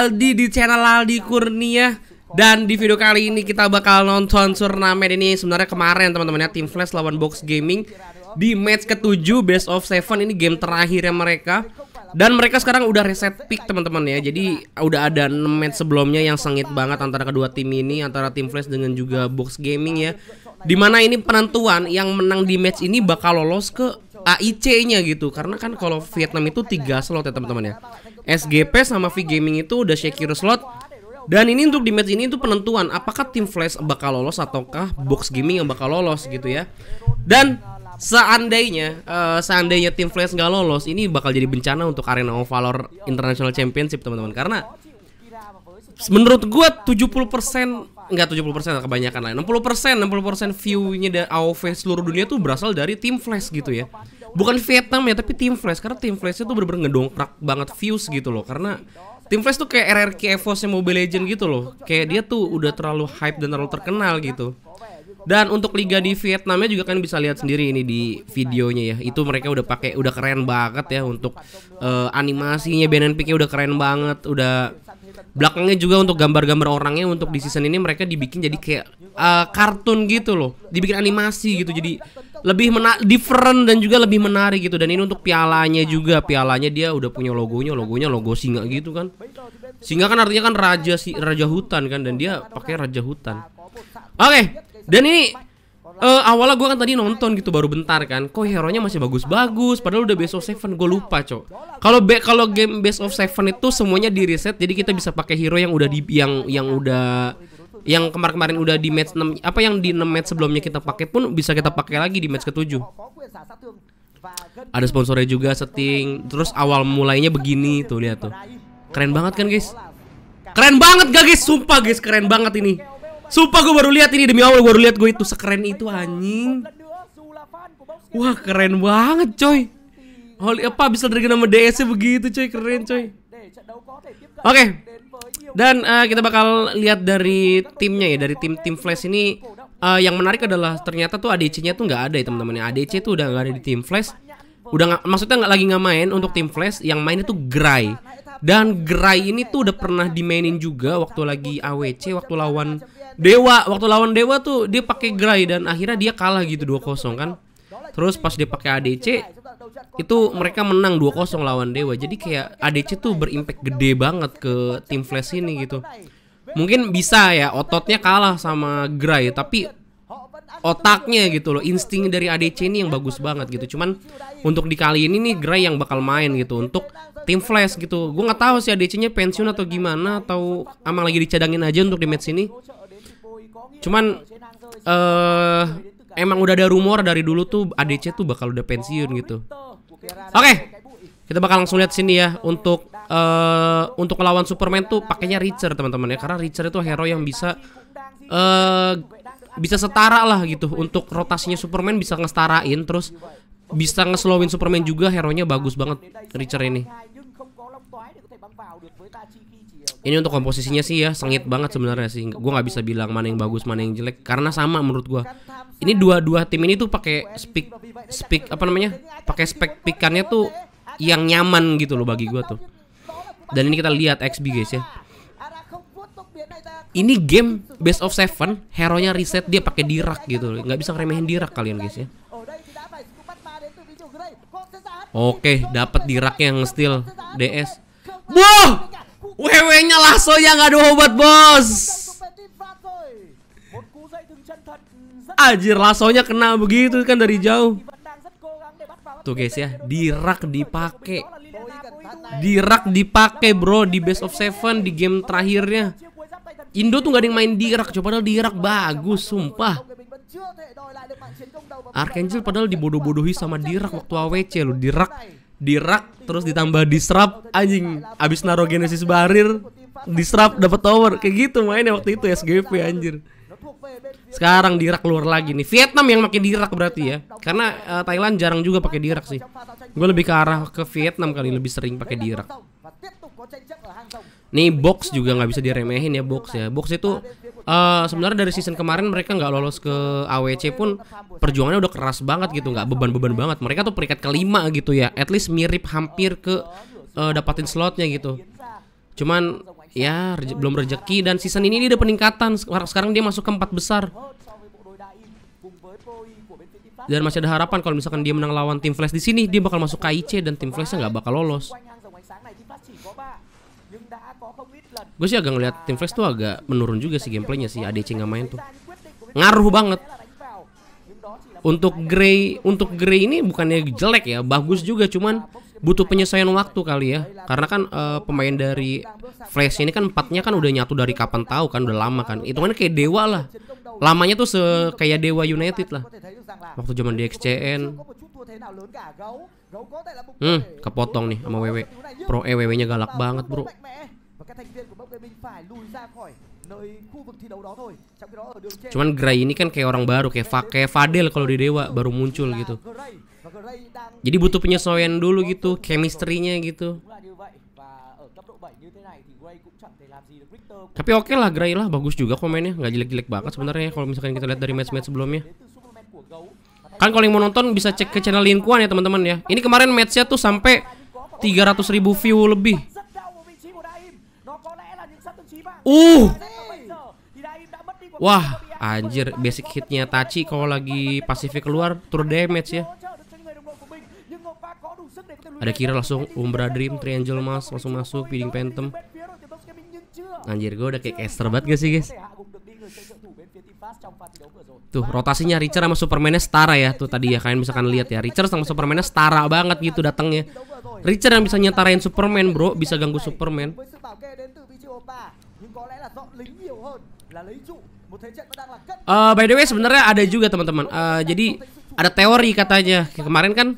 Aldi di channel Aldi Kurnia dan di video kali ini kita bakal nonton turnamen ini sebenarnya kemarin teman-temannya tim Flash lawan Box Gaming di match ke ketujuh best of seven ini game terakhirnya mereka dan mereka sekarang udah reset pick teman-teman ya jadi udah ada match sebelumnya yang sengit banget antara kedua tim ini antara tim Flash dengan juga Box Gaming ya dimana ini penentuan yang menang di match ini bakal lolos ke AIC-nya gitu karena kan kalau Vietnam itu tiga slot ya teman-teman ya SGP sama V Gaming itu udah secure slot dan ini untuk di match ini itu penentuan apakah tim Flash bakal lolos ataukah Box Gaming yang bakal lolos gitu ya dan seandainya uh, seandainya tim Flash nggak lolos ini bakal jadi bencana untuk Arena of Valor International Championship teman-teman karena menurut gua 70% nggak 70% kebanyakan lah 60% 60% view-nya dari AOV seluruh dunia tuh berasal dari tim Flash gitu ya bukan Vietnam ya tapi Team Flash karena Team Flash itu bener-bener ngedongkrak banget views gitu loh karena Team Flash tuh kayak RRQ yang Mobile Legend gitu loh kayak dia tuh udah terlalu hype dan terlalu terkenal gitu dan untuk liga di Vietnamnya juga kan bisa lihat sendiri ini di videonya ya. Itu mereka udah pakai udah keren banget ya untuk uh, animasinya BNNP-nya udah keren banget, udah belakangnya juga untuk gambar-gambar orangnya untuk di season ini mereka dibikin jadi kayak uh, kartun gitu loh dibikin animasi gitu jadi lebih mena different dan juga lebih menarik gitu dan ini untuk pialanya juga pialanya dia udah punya logonya logonya logo singa gitu kan singa kan artinya kan raja si raja hutan kan dan dia pakai raja hutan oke okay. dan ini uh, awalnya gue kan tadi nonton gitu baru bentar kan kok hero nya masih bagus-bagus padahal udah best of seven gue lupa cok kalau be kalau game best of seven itu semuanya di reset jadi kita bisa pakai hero yang udah di yang yang udah yang kemarin-kemarin udah di match 6 apa yang di 6 match sebelumnya kita pakai pun bisa kita pakai lagi di match ketujuh. Ada sponsornya juga setting. Terus awal mulainya begini tuh lihat tuh. Keren banget kan guys? Keren banget gak guys? Sumpah guys keren banget ini. Sumpah gue baru lihat ini demi Allah gue baru lihat gue itu sekeren itu anjing. Wah keren banget coy. Holy apa bisa dari nama DS begitu coy keren coy. Oke. Dan uh, kita bakal lihat dari timnya ya dari tim tim Flash ini uh, yang menarik adalah ternyata tuh ADC-nya tuh nggak ada ya teman-teman. ADC tuh udah nggak ada di tim Flash. Udah gak, maksudnya nggak lagi nggak main untuk tim Flash yang main itu Gray. Dan Gray ini tuh udah pernah dimainin juga waktu lagi AWC waktu lawan Dewa waktu lawan Dewa tuh dia pakai Gray dan akhirnya dia kalah gitu 2-0 kan. Terus pas dia pakai ADC itu mereka menang 2-0 lawan Dewa. Jadi kayak ADC tuh berimpact gede banget ke tim Flash ini gitu. Mungkin bisa ya ototnya kalah sama Gray tapi otaknya gitu loh insting dari ADC ini yang bagus banget gitu cuman untuk di kali ini nih Gray yang bakal main gitu untuk tim Flash gitu gue nggak tahu sih ADC nya pensiun atau gimana atau emang lagi dicadangin aja untuk di match ini Cuman eh uh, emang udah ada rumor dari dulu tuh ADC tuh bakal udah pensiun gitu. Oke. Okay. Kita bakal langsung lihat sini ya untuk uh, untuk melawan Superman tuh pakainya Richard teman-teman ya karena Richard itu hero yang bisa uh, bisa setara lah gitu untuk rotasinya Superman bisa ngestarain terus bisa ngeslowin Superman juga hero nya bagus banget Richard ini ini untuk komposisinya sih ya sengit banget sebenarnya sih gue nggak bisa bilang mana yang bagus mana yang jelek karena sama menurut gue ini dua dua tim ini tuh pakai speak speak apa namanya pakai spek pikannya tuh yang nyaman gitu loh bagi gue tuh dan ini kita lihat XB guys ya ini game best of seven hero nya reset dia pakai dirak gitu loh nggak bisa ngeremehin dirak kalian guys ya Oke, dapat dirak yang ngestil DS. Wah! Wewe-nya Lasso yang gak ada obat bos Anjir lasonya kena begitu kan dari jauh Tuh guys ya dirak dipake dirak dipake bro Di best of seven di game terakhirnya Indo tuh gak ada yang main dirak, Coba padahal dirak bagus sumpah Archangel padahal dibodoh-bodohi sama Dirak waktu AWC loh Dirak di rak terus ditambah diserap anjing abis naro genesis barir diserap dapat tower kayak gitu mainnya waktu itu ya, SGP anjir sekarang di rak keluar lagi nih Vietnam yang pakai rak berarti ya karena uh, Thailand jarang juga pakai rak sih gue lebih ke arah ke Vietnam kali lebih sering pakai rak Nih box juga nggak bisa diremehin ya box ya. Box itu uh, sebenarnya dari season kemarin mereka nggak lolos ke AWC pun perjuangannya udah keras banget gitu, nggak beban-beban banget. Mereka tuh peringkat kelima gitu ya. At least mirip hampir ke uh, dapatin slotnya gitu. Cuman ya reje belum rejeki dan season ini dia peningkatan. Sekarang dia masuk ke empat besar. Dan masih ada harapan kalau misalkan dia menang lawan tim Flash di sini dia bakal masuk KIC dan tim Flashnya nggak bakal lolos. gue sih agak ngeliat tim flash tuh agak menurun juga sih gameplaynya sih ADC nggak main tuh ngaruh banget untuk Grey untuk Grey ini bukannya jelek ya bagus juga cuman butuh penyesuaian waktu kali ya karena kan uh, pemain dari Flash ini kan empatnya kan udah nyatu dari kapan tahu kan udah lama kan itu kan kayak dewa lah lamanya tuh se kayak dewa United lah waktu zaman DXCN hmm kepotong nih sama WW pro EWW eh, nya galak banget bro Cuman Gray ini kan kayak orang baru kayak Fa kayak Fadel kalau di Dewa baru muncul gitu. Jadi butuh penyesuaian dulu gitu, chemistry-nya gitu. Tapi oke okay lah Gray lah bagus juga komennya, nggak jelek-jelek banget sebenarnya kalau misalkan kita lihat dari match-match sebelumnya. Kan kalau yang mau nonton bisa cek ke channel Linkuan ya teman-teman ya. Ini kemarin matchnya tuh sampai 300 ribu view lebih. Uh. Wah, anjir basic hitnya Tachi kalau lagi Pasifik keluar tur damage ya. Ada kira langsung Umbra Dream, Triangle Mas langsung masuk, piring Phantom. Anjir gue udah kayak caster banget gak sih guys? Tuh rotasinya Richard sama Supermannya setara ya Tuh tadi ya kalian misalkan lihat ya Richard sama Supermannya setara banget gitu datangnya Richard yang bisa nyetarain Superman bro Bisa ganggu Superman Uh, by the way sebenarnya ada juga teman-teman. Uh, jadi ada teori katanya kemarin kan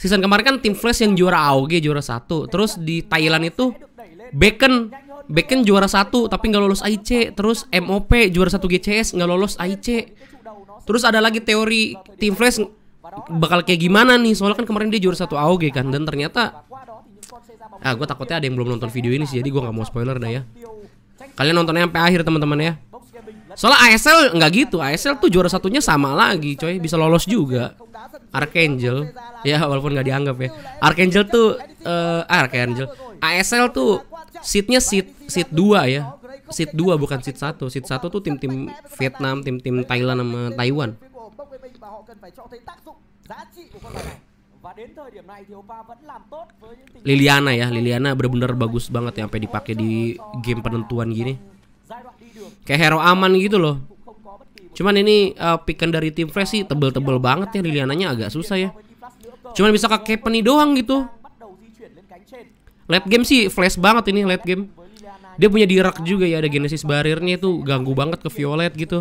season kemarin kan tim Flash yang juara AOG juara satu. Terus di Thailand itu Bacon Bacon juara satu tapi nggak lolos IC. Terus MOP juara satu GCS nggak lolos IC. Terus ada lagi teori tim Flash bakal kayak gimana nih soalnya kan kemarin dia juara satu AOG kan dan ternyata ah gue takutnya ada yang belum nonton video ini sih jadi gue nggak mau spoiler dah ya Kalian nontonnya sampai akhir teman-teman ya. Soalnya ASL nggak gitu. ASL tuh juara satunya sama lagi, coy. Bisa lolos juga. Archangel, ya walaupun nggak dianggap ya. Archangel tuh uh, Archangel. ASL tuh seatnya seat seat dua ya. Seat dua bukan seat satu. Seat satu tuh tim-tim Vietnam, tim-tim Thailand sama Taiwan. Liliana ya, Liliana benar-benar bagus banget ya sampai dipakai di game penentuan gini. Kayak hero aman gitu loh. Cuman ini uh, pikan dari tim Fresh sih tebel-tebel banget ya Liliananya agak susah ya. Cuman bisa ke Kepeni doang gitu. Late game sih flash banget ini late game. Dia punya dirak juga ya ada Genesis barriernya itu ganggu banget ke Violet gitu.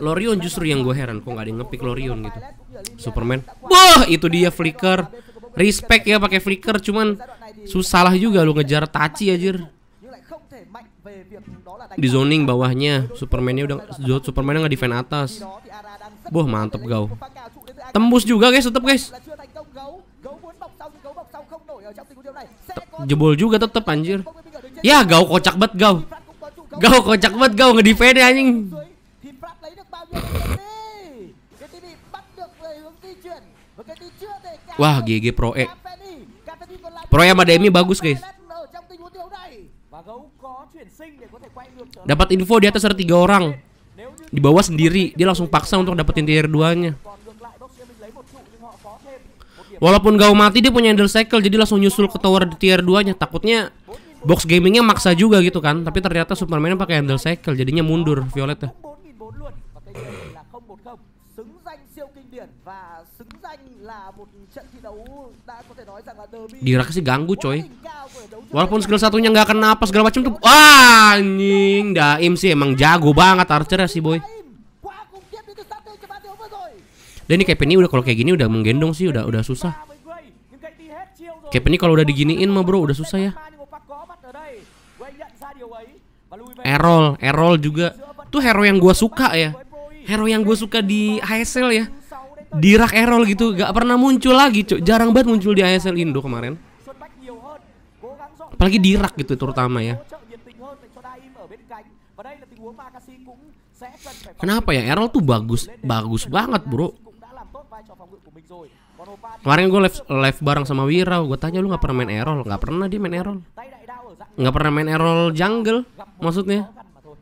Lorion justru yang gue heran kok nggak ada yang ngepick Lorion gitu. Superman. Wah, itu dia flicker. Respect ya pakai flicker cuman susah lah juga lu ngejar Tachi anjir. Di zoning bawahnya Supermannya udah Supermannya nggak defend atas. Wah, mantep gau. Tembus juga guys, tetep guys. Jebol juga tetep anjir. Ya, gau kocak banget gau. Gau kocak banget gau ngedefend anjing. Wah, GG Pro E. Pro E sama Demi bagus, guys. Dapat info di atas ada tiga orang. Di bawah sendiri, dia langsung paksa untuk dapetin tier 2-nya. Walaupun gak mati dia punya Ender Cycle jadi langsung nyusul ke tower di tier 2-nya. Takutnya box gamingnya maksa juga gitu kan, tapi ternyata Superman pakai handle Cycle jadinya mundur Violet ya. Dirak sih ganggu coy Walaupun skill satunya nggak apa segala macam tuh ah, Anjing Daim sih emang jago banget archer sih boy Dan ini Kevin ini udah kalau kayak gini udah menggendong sih udah udah susah Kevin ini kalau udah diginiin mah bro udah susah ya Errol, Errol juga Tuh hero yang gua suka ya Hero yang gue suka di HSL ya di rak Erol gitu gak pernah muncul lagi cok jarang banget muncul di ASL Indo kemarin apalagi di rak gitu terutama ya kenapa ya Erol tuh bagus bagus banget bro kemarin gue live live bareng sama wira gue tanya lu gak pernah main Erol gak pernah dia main Erol gak pernah main Erol jungle maksudnya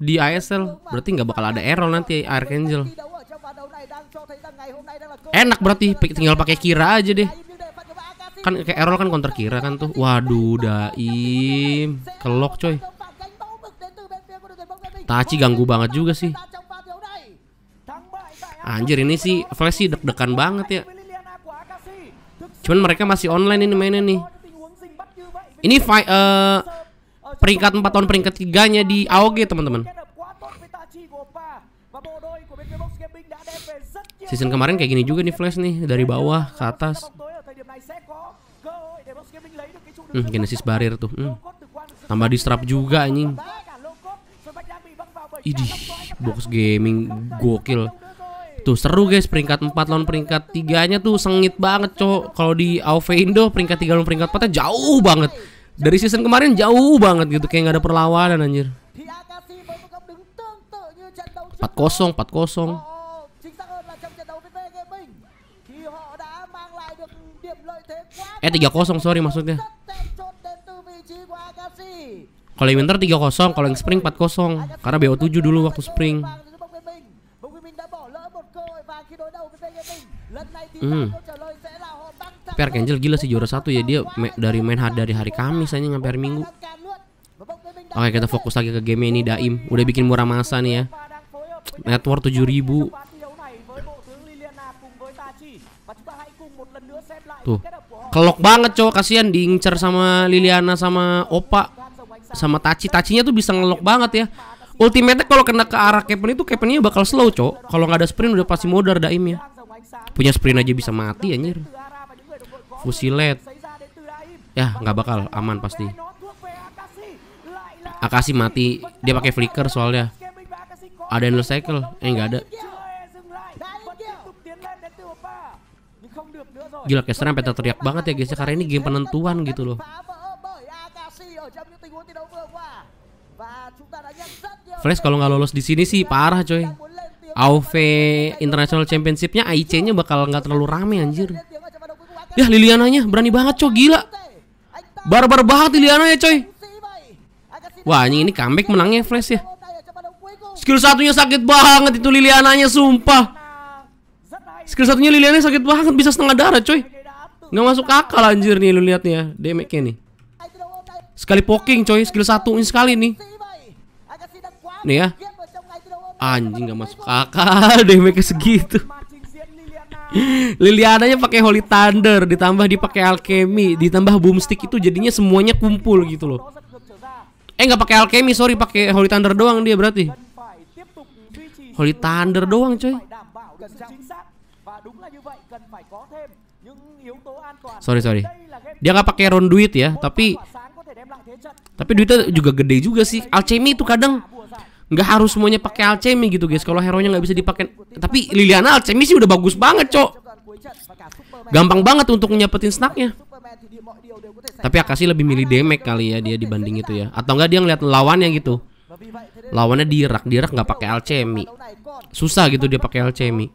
di ASL berarti gak bakal ada Erol nanti Archangel Enak berarti tinggal pakai kira aja deh. Kan kayak Errol kan counter kira kan tuh. Waduh Daim kelok coy. Tachi ganggu banget juga sih. Anjir ini sih Flash sih deg-degan banget ya. Cuman mereka masih online ini mainnya nih. Ini uh, peringkat 4 tahun peringkat 3-nya di AOG teman-teman. Season kemarin kayak gini juga nih Flash nih dari bawah ke atas. Hmm, Genesis barrier tuh. Hmm. Tambah strap juga anjing. Idih, box gaming gokil. Tuh seru guys peringkat 4 lawan peringkat 3-nya tuh sengit banget, Cok. Kalau di AoV Indo peringkat 3 lawan peringkat 4 jauh banget. Dari season kemarin jauh banget gitu kayak nggak ada perlawanan anjir. 4-0, 4-0. Eh 3-0 sorry maksudnya Kalau yang winter 3-0 Kalau yang spring 4-0 Karena BO7 dulu waktu spring Hmm. Tapi Archangel gila sih juara satu ya dia me dari main hard dari hari Kamis aja nyampe hari Minggu. Oke kita fokus lagi ke game ini Daim udah bikin murah masa nih ya. Network 7000. Tuh kelok banget cowok kasihan diincar sama Liliana sama Opa sama Tachi. Tachinya tuh bisa ngelok banget ya ultimate kalau kena ke arah Kepen itu Kepennya bakal slow cowok kalau nggak ada sprint udah pasti modar ya punya sprint aja bisa mati anjir fusilet ya nggak bakal aman pasti Akasi mati dia pakai flicker soalnya ada endless cycle eh nggak ada Gila serem peta teriak banget ya guys ya. karena ini game penentuan gitu loh. Flash kalau nggak lolos di sini sih parah coy. AOV International Championship-nya AIC-nya bakal nggak terlalu rame anjir. Yah Liliananya berani banget coy gila. Barbar banget Liliana ya coy. Wah anjing ini comeback menangnya Flash ya. Skill satunya sakit banget itu Liliananya sumpah. Skill satunya Liliana sakit banget bisa setengah darah coy Nggak masuk akal anjir nih lu lihat nih ya damage-nya nih Sekali poking coy skill satu ini sekali nih Nih ya Anjing nggak masuk akal damage-nya segitu Liliananya pakai Holy Thunder, ditambah dipakai alchemy, ditambah boomstick itu jadinya semuanya kumpul gitu loh. Eh nggak pakai alchemy, sorry pakai Holy Thunder doang dia berarti. Holy Thunder doang coy. Sorry sorry. Dia nggak pakai round duit ya, tapi tapi duitnya juga gede juga sih. Alchemy itu kadang nggak harus semuanya pakai alchemy gitu guys kalau hero nya nggak bisa dipakai tapi Liliana alchemy sih udah bagus banget cok gampang banget untuk nyapetin snacknya tapi Akashi lebih milih damage kali ya dia dibanding itu ya atau enggak dia ngeliat lawannya gitu lawannya dirak dirak nggak pakai alchemy susah gitu dia pakai alchemy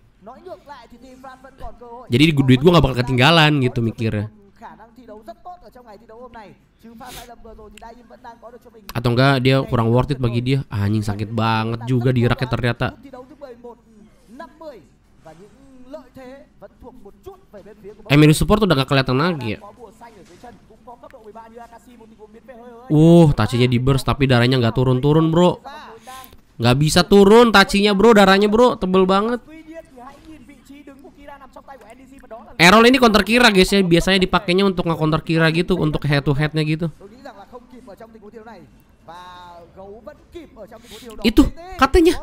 jadi duit gue gak bakal ketinggalan gitu mikirnya atau enggak dia kurang worth it bagi dia ah, anjing sakit banget juga di raket ternyata eh, menu support udah gak kelihatan lagi ya Uh, tacinya di burst tapi darahnya nggak turun-turun bro Nggak bisa turun tacinya bro, darahnya bro, tebel banget Errol ini counter Kira guys ya, biasanya dipakainya untuk nge-counter Kira gitu, untuk head to headnya gitu. Itu katanya.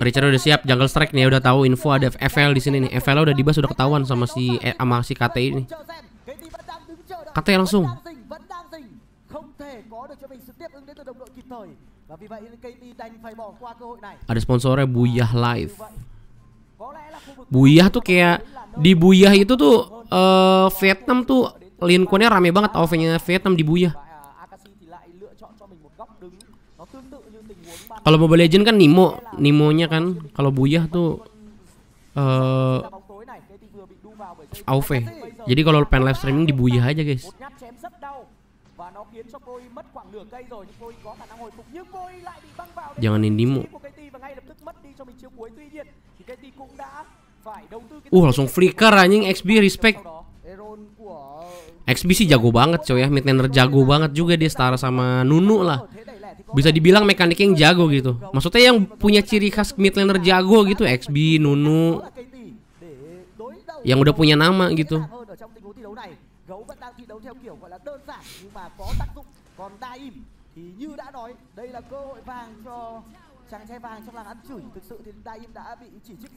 Richard udah siap jungle strike nih, udah tahu info ada FL di sini nih. FL udah dibahas udah ketahuan sama si eh, sama si KT ini. KT langsung. Ada sponsornya Buyah Live. Buyah tuh kayak di Buyah itu tuh uh, Vietnam tuh Lincolnnya rame banget ov Vietnam di Buyah. Kalau Mobile Legend kan Nimo, Nimonya kan. Kalau Buyah tuh uh, eh, AOV. Jadi kalau pengen live streaming di Buyah aja guys. Jangan Nimo. Uh langsung flicker anjing XB respect XB sih jago banget coy ya midlaner jago banget juga dia setara sama Nunu lah bisa dibilang mekanik yang jago gitu maksudnya yang punya ciri khas midlaner jago gitu XB Nunu yang udah punya nama gitu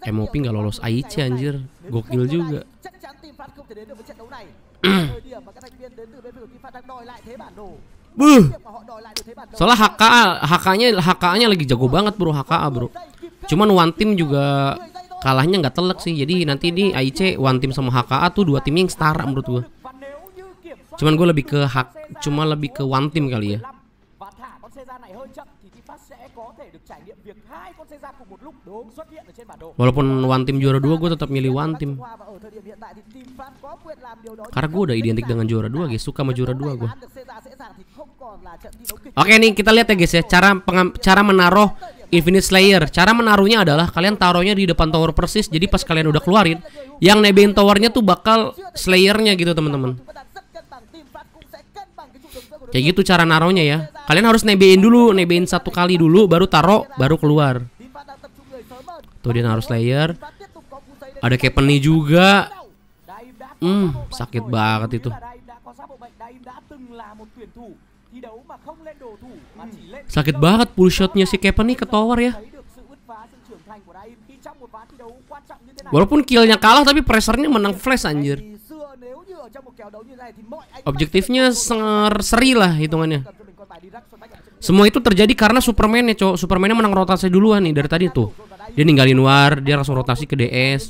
MOP nggak lolos AIC anjir gokil juga Buh. Soalnya HKA, HK-nya HK-nya lagi jago banget bro HKA bro. Cuman one team juga kalahnya nggak telek sih. Jadi nanti di AIC one team sama HKA tuh dua tim yang setara menurut gua. Cuman gue lebih ke hak, cuma lebih ke one team kali ya. Walaupun one team juara dua, gue tetap milih one team. Karena gue udah identik dengan juara dua, guys. Suka sama juara dua gue. Oke nih, kita lihat ya guys ya. Cara cara menaruh Infinite Slayer. Cara menaruhnya adalah kalian taruhnya di depan tower persis. Jadi pas kalian udah keluarin, yang nebeng towernya tuh bakal Slayernya gitu teman-teman. Kayak gitu cara naronya ya. Kalian harus nebein dulu, nebein satu kali dulu, baru taro, baru keluar. Tuh dia harus layer. Ada Kepeni juga. Hmm, sakit banget itu. Sakit banget pull shotnya si Kepen nih ke tower ya. Walaupun killnya kalah tapi pressernya menang flash anjir. Objektifnya ser seri lah hitungannya. Semua itu terjadi karena Superman ya, cowok. Supermannya menang rotasi duluan nih dari tadi tuh. Dia ninggalin War, dia langsung rotasi ke DS.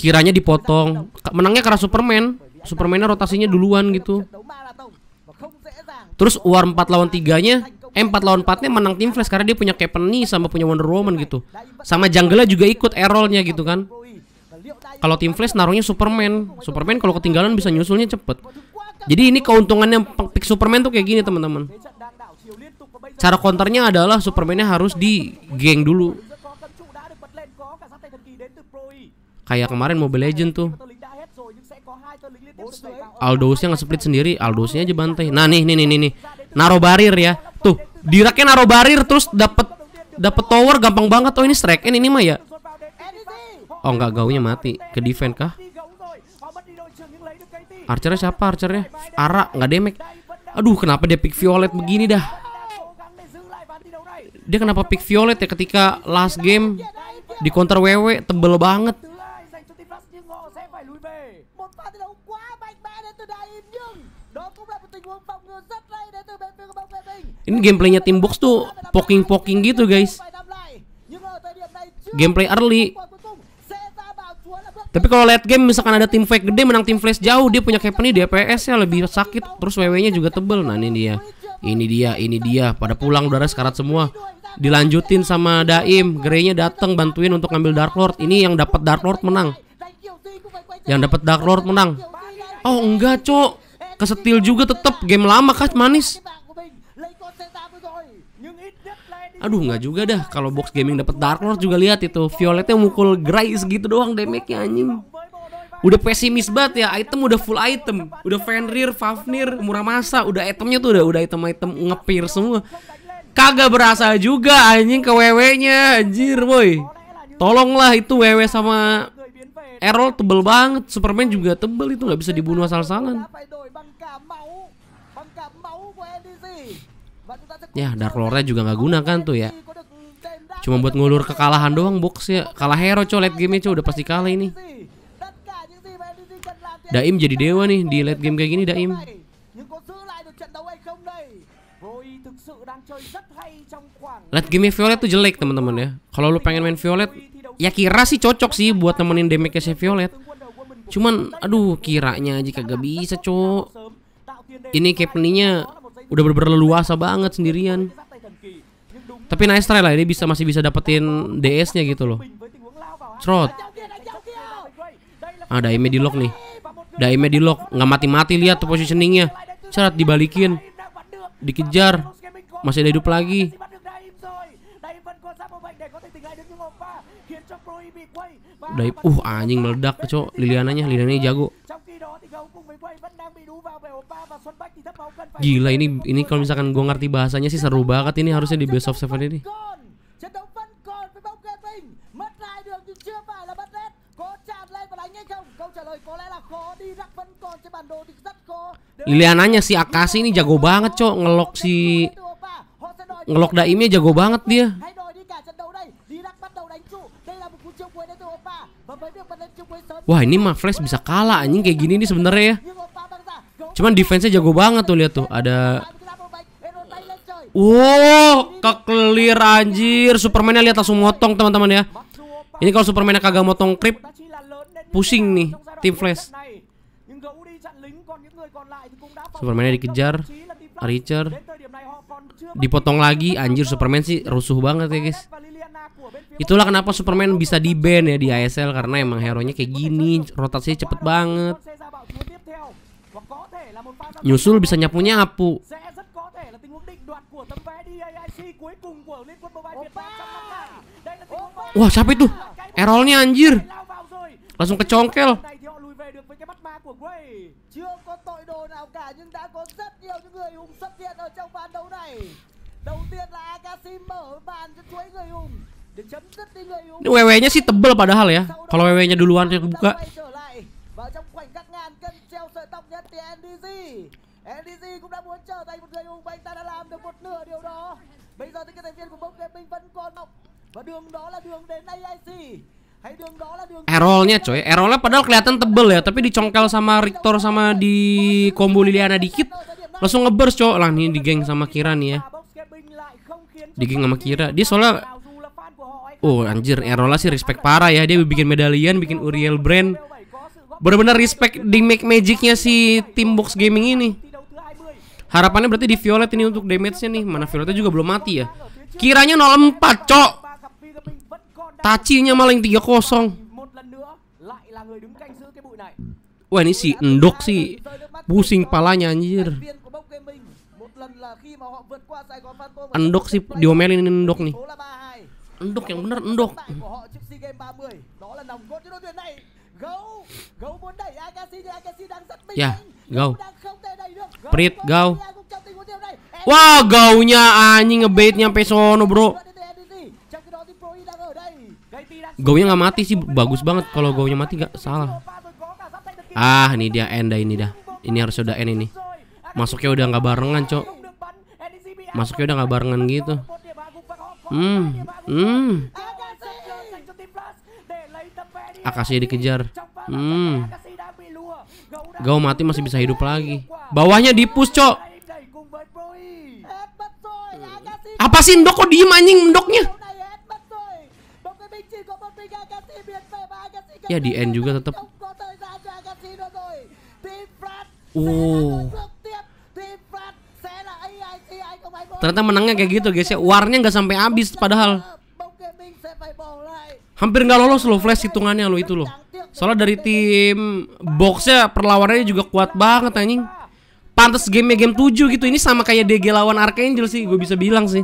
Kiranya dipotong. Menangnya karena Superman. Supermannya rotasinya duluan gitu. Terus War 4 lawan 3-nya m 4 lawan 4-nya menang tim Flash karena dia punya Captain sama punya Wonder Woman gitu. Sama Jungle juga ikut errolnya gitu kan. Kalau tim Flash naruhnya Superman. Superman kalau ketinggalan bisa nyusulnya cepet. Jadi ini keuntungannya pick Superman tuh kayak gini teman-teman. Cara konternya adalah Supermannya harus di geng dulu. Kayak kemarin Mobile Legend tuh. Aldousnya nggak split sendiri, Aldousnya aja bantai. Nah nih nih nih nih. Naro barir ya. Tuh, diraknya naro barir terus dapat dapat tower gampang banget. Oh ini strike ini mah ya. Oh nggak gaunya mati Ke defend kah Archernya siapa archernya Ara nggak damage Aduh kenapa dia pick violet begini dah Dia kenapa pick violet ya ketika last game Di counter WW tebel banget Ini gameplaynya tim box tuh poking-poking gitu guys Gameplay early tapi kalau late game misalkan ada tim fake gede menang tim flash jauh dia punya kepeni, DPS-nya lebih sakit terus WW-nya juga tebel. Nah, ini dia. Ini dia, ini dia. Pada pulang udara sekarat semua. Dilanjutin sama Daim, Grey-nya datang bantuin untuk ngambil Dark Lord. Ini yang dapat Dark Lord menang. Yang dapat Dark Lord menang. Oh, enggak, Cok. Kesetil juga tetap game lama kah manis. Aduh nggak juga dah kalau box gaming dapat Dark Lord juga lihat itu Violetnya mukul Grey segitu doang damage-nya anjing Udah pesimis banget ya, item udah full item Udah Fenrir, Fafnir, Muramasa Udah itemnya tuh udah udah item-item ngepir semua Kagak berasa juga anjing ke WW-nya Anjir boy Tolonglah itu WW sama Errol tebel banget Superman juga tebel itu nggak bisa dibunuh asal-asalan Ya Dark Lordnya juga nggak guna kan tuh ya Cuma buat ngulur kekalahan doang box ya Kalah hero co late game-nya co udah pasti kalah ini Daim jadi dewa nih di late game kayak gini Daim Late game Violet tuh jelek teman-teman ya Kalau lu pengen main Violet Ya kira sih cocok sih buat nemenin damage si Violet Cuman aduh kiranya aja kagak bisa cok Ini kayak udah bener-bener leluasa banget sendirian tapi nice try lah ini bisa masih bisa dapetin DS nya gitu loh Trot Ah di lock nih Daime di lock Nggak mati-mati lihat tuh positioningnya Cerat dibalikin Dikejar Masih ada hidup lagi udah. Uh anjing meledak cok Liliananya Liliananya jago Gila ini ini kalau misalkan gue ngerti bahasanya sih seru banget ini harusnya di Best of Seven ini. Liliananya si Akasi ini jago banget cok ngelok si ngelok Daimnya jago banget dia. Wah ini mah Flash bisa kalah anjing kayak gini nih sebenarnya ya. Cuman defense-nya jago banget tuh lihat tuh ada Wow, kekelir anjir. Superman-nya lihat langsung motong teman-teman ya. Ini kalau Superman-nya kagak motong krip pusing nih tim Flash. Superman-nya dikejar. Richard dipotong lagi anjir Superman sih rusuh banget ya guys. Itulah kenapa Superman bisa di ban ya di ASL karena emang hero-nya kayak gini, rotasinya cepet banget. Nyusul bisa nyapu-nyapu. Wah, siapa itu? Errolnya anjir. Langsung kecongkel. Đầu tiên là mở bàn cho chuối người hùng ini WW-nya sih tebel padahal ya. Kalau WW-nya duluan yang buka. nya Errolnya coy, Errolnya padahal kelihatan tebel ya Tapi dicongkel sama Rictor sama di combo Liliana dikit Langsung ngebers coy Lah nih di sama Kira nih ya Di sama Kira Dia soalnya Oh anjir, Erola sih respect parah ya. Dia bikin medalian, bikin Uriel brand. Bener-bener respect di make magicnya si tim box gaming ini. Harapannya berarti di Violet ini untuk damage-nya nih. Mana Violetnya juga belum mati ya. Kiranya 04, cok. Tachinya malah yang 3-0. Wah ini si Endok sih pusing palanya anjir. Endok sih diomelin Endok nih. Endok yang bener endok. ya gau Prit, gau Wah, wow, gaunya anjing ngebait nyampe sono, bro. Gaunya nggak mati sih, bagus banget kalau gaunya mati nggak salah. Ah, ini dia enda ini dah. Ini harus udah end ini. Masuknya udah nggak barengan, Cok. Masuknya udah nggak barengan gitu. Hmm. Hmm. Akasi dikejar. Hmm. Gau mati masih bisa hidup lagi. Bawahnya dipus, Cok. Apa sih Ndok kok diem anjing Ndoknya? Ya di end juga tetap. Uh. Ternyata menangnya kayak gitu guys ya. Warnya nggak sampai habis padahal. Hampir nggak lolos loh flash hitungannya lo itu loh. Soalnya dari tim boxnya perlawanannya juga kuat banget anjing. Pantes gamenya game 7 gitu. Ini sama kayak DG lawan Archangel sih gue bisa bilang sih.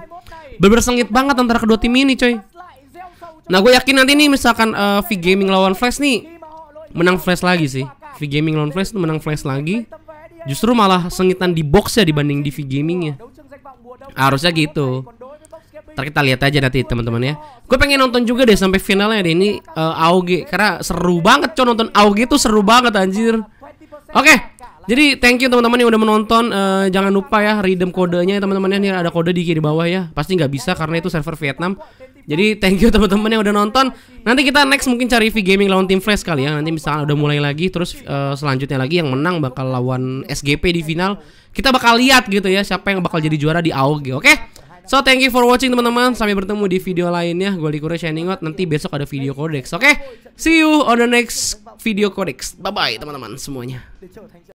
sengit banget antara kedua tim ini coy. Nah gue yakin nanti nih misalkan uh, V Gaming lawan Flash nih menang Flash lagi sih. V Gaming lawan Flash tuh menang Flash lagi. Justru malah sengitan di box ya dibanding di V Gamingnya harusnya gitu Ntar kita lihat aja nanti teman-teman ya gue pengen nonton juga deh sampai finalnya deh ini uh, eh, AOG karena seru banget coy nonton AOG itu seru banget anjir oke okay. jadi thank you teman-teman yang udah menonton uh, jangan lupa ya redeem kodenya ya, teman-teman ya ini ada kode di kiri bawah ya pasti nggak bisa karena itu server Vietnam jadi thank you teman-teman yang udah nonton. Nanti kita next mungkin cari V Gaming lawan tim Flash kali ya. Nanti misalnya udah mulai lagi terus uh, selanjutnya lagi yang menang bakal lawan SGP di final kita bakal lihat gitu ya siapa yang bakal jadi juara di AOG, oke? Okay? So thank you for watching teman-teman. Sampai bertemu di video lainnya. Gue Likure Shining Out. Nanti besok ada video codex, oke? Okay? See you on the next video codex. Bye bye teman-teman semuanya.